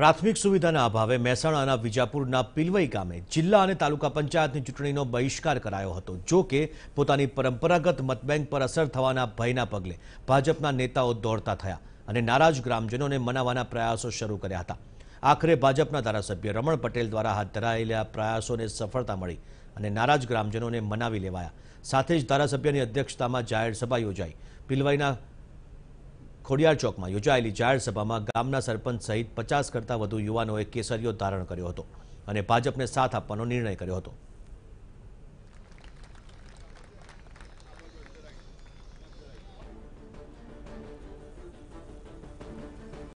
प्राथमिक सुविधा अभाव मेहसणा विजापुर पीलवई गा जिला तालुका पंचायत चूंटनी बहिष्कार कराया जो कि पता परंपरागत मतबैंक पर असर थाना भय पगले भाजपा नेताओं दौड़ता थे नाराज ग्रामजनों ने मना प्रयासों शुरू कर आखिर भाजपा धारासभ्य रमण पटेल द्वारा हाथ धराये प्रयासों ने सफलता मिली और नाराज ग्रामजनों ने मना लेवाया साथ धारासभ्य अध्यक्षता में जाहिर सभा योजाई पीलवाई કોરિયાર ચોકમા યોજાયલી જર્સાબમા ગામના સરપંચ સહિત 50 કરતા વધુ યુવાનોએ કેસરીયો ધારણ કર્યો હતો અને ભાજપને સાથ આપવાનો નિર્ણય કર્યો હતો